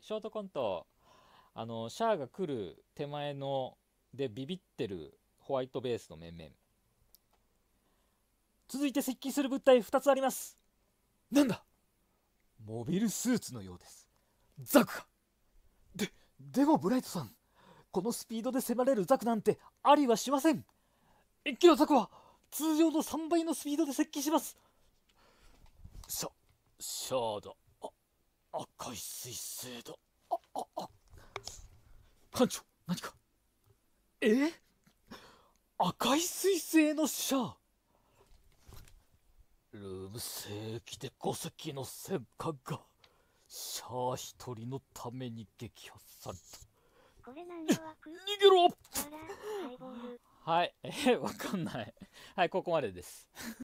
ショートコントあのシャアが来る手前のでビビってるホワイトベースの面々続いて接近する物体2つありますなんだモビルスーツのようですザクかででもブライトさんこのスピードで迫れるザクなんてありはしません一気のザクは通常の3倍のスピードで接近しますしょショートはい水星だあああ艦長何かえ赤い彗星のシャアルーム星域で5隻の戦艦がシャア一人のために撃破されたこれ何の枠逃げろはいえわかんないはいここまでです